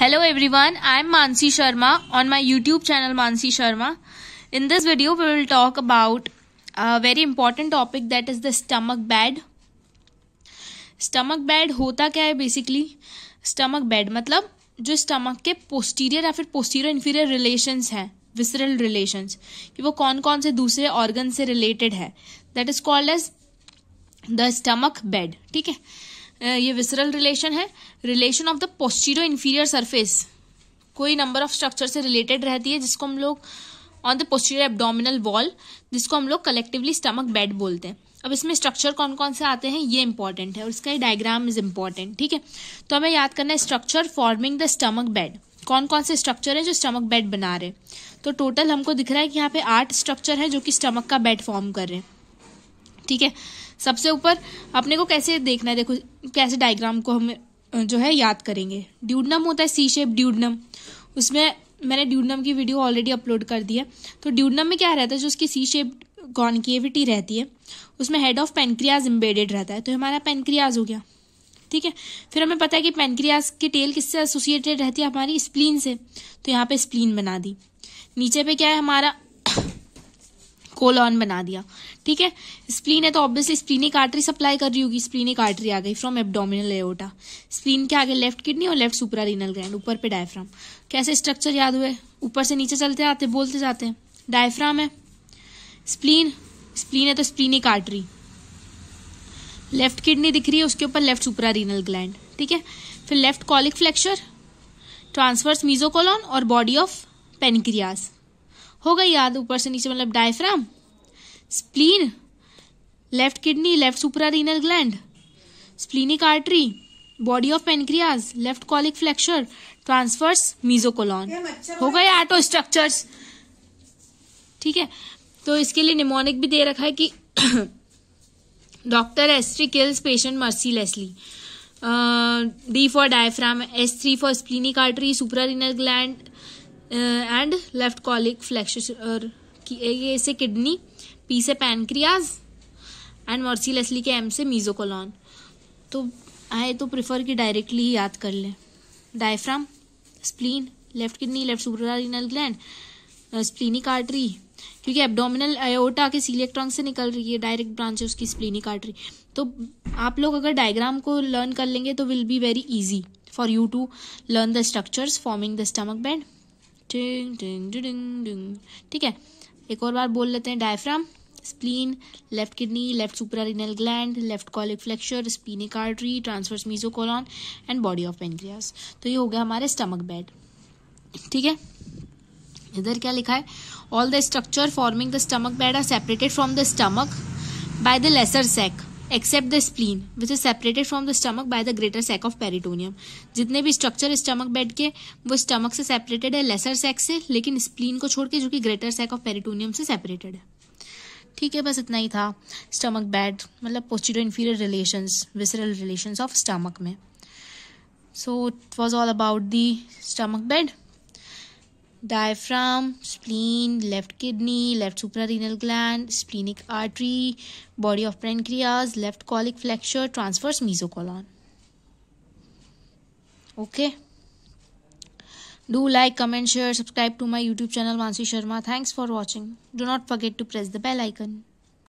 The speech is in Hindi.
Hello everyone, I am Mansi Sharma on my YouTube channel Mansi Sharma. In this video, we will talk about a very important topic that is the stomach bed. Stomach bed होता क्या है basically? Stomach bed मतलब जो stomach के posterior या फिर posterior inferior relations हैं विसरल relations कि वो कौन कौन से दूसरे organ से related है that is called as the stomach bed ठीक है ये विसरल रिलेशन है relation of the posteroinferior surface कोई नंबर ऑफ स्ट्रक्चर से रिलेटेड रहती है जिसको हम लोग on the posterior abdominal wall जिसको हम लोग कलेक्टिवली स्टमक बेड बोलते हैं अब इसमें स्ट्रक्चर कौन कौन से आते हैं ये इंपॉर्टेंट है और इसका ही डायग्राम इज इम्पॉर्टेंट ठीक है तो हमें याद करना है structure forming the stomach bed कौन कौन से स्ट्रक्चर है जो स्टमक बेड बना रहे तो टोटल हमको दिख रहा है कि यहाँ पे आठ स्ट्रक्चर है जो कि स्टमक का बेड फॉर्म कर रहे हैं ठीक है सबसे ऊपर अपने को कैसे देखना है देखो कैसे डायग्राम को हम जो है याद करेंगे ड्यूडनम होता है सी शेप ड्यूडनम उसमें मैंने ड्यूडनम की वीडियो ऑलरेडी अपलोड कर दी है तो ड्यूडनम में क्या रहता है जो उसकी सी शेप कॉन्केविटी रहती है उसमें हेड ऑफ पेनक्रियाज एम्बेडेड रहता है तो हमारा पेनक्रियाज हो गया ठीक है फिर हमें पता है कि पेनक्रियाज की टेल किससे एसोसिएटेड रहती है हमारी स्प्लीन से तो यहाँ पे स्प्लीन बना दी नीचे पे क्या है हमारा कोलॉन बना दिया ठीक है स्प्लीन है तो ऑब्वियसली स्प्लीनिक आर्टरी सप्लाई कर रही होगी स्प्लीनिक आर्टरी आ गई फ्रॉम एब्डोमिनल एओटा स्प्लीन के आगे लेफ्ट किडनी और लेफ्ट सुपरा रीनल ग्रैंड ऊपर पे डायफ्राम कैसे स्ट्रक्चर याद हुए ऊपर से नीचे चलते आते बोलते जाते हैं डायफ्राम है स्प्लीन स्प्लीन है तो स्प्लीनिक आर्टरी लेफ्ट किडनी दिख रही है उसके ऊपर लेफ्ट सुपरा रिनल ग्लैंड ठीक है फिर left colic flexure transverse mesocolon और बॉडी ऑफ पेनिक्रियास हो गई याद ऊपर से नीचे मतलब diaphragm spleen left kidney left suprarenal gland splenic artery body of pancreas left colic flexure transverse mesocolon हो गए आटो स्ट्रक्चर्स ठीक है तो इसके लिए निमोनिक भी दे रखा है कि doctor S three kills patient mercilessly D for diaphragm S three for splenic artery renal gland and left colic flex से किडनी पी से पैनक्रियाज एंड मर्सीलेसली के एम से मीजोकोलॉन तो आए तो प्रिफर कि डायरेक्टली ही याद कर लें diaphragm spleen left kidney left suprarenal gland splenic artery क्योंकि एब्डोमिनल आयोटा के सीलिय ट्रंक से निकल रही है डायरेक्ट ब्रांच है उसकी स्प्लीनिक आर्टरी तो आप लोग अगर डायग्राम को लर्न कर लेंगे तो will be very easy for you to learn the structures forming the stomach bed ठीक है एक और बार बोल लेते हैं diaphragm spleen left kidney left suprarenal gland left colic flexure splenic artery transverse mesocolon and body of pancreas तो ये हो गया हमारे स्टमक बेड ठीक है इधर क्या लिखा है all the structure forming the stomach bed are separated from the stomach by the lesser sac except the spleen which is separated from the stomach by the greater sac of peritoneum जितने भी स्ट्रक्चर स्टमक बेड के वो स्टमक से सेपरेटेड है लेसर सेक से लेकिन स्प्लीन को छोड़ के जो कि ग्रेटर सेक ऑफ पेरिटोनियम से सेपरेटेड है ठीक है बस इतना ही था स्टमक बेड मतलब posterior inferior relation visceral relation of stomach में so it was all about the stomach bed diaphragm, spleen, left kidney, left suprarenal gland, splenic artery, body of pancreas, left colic flexure, transverse mesocolon. Okay. Do like, comment, share, subscribe to my YouTube channel Mansi Sharma. Thanks for watching. Do not forget to press the bell icon.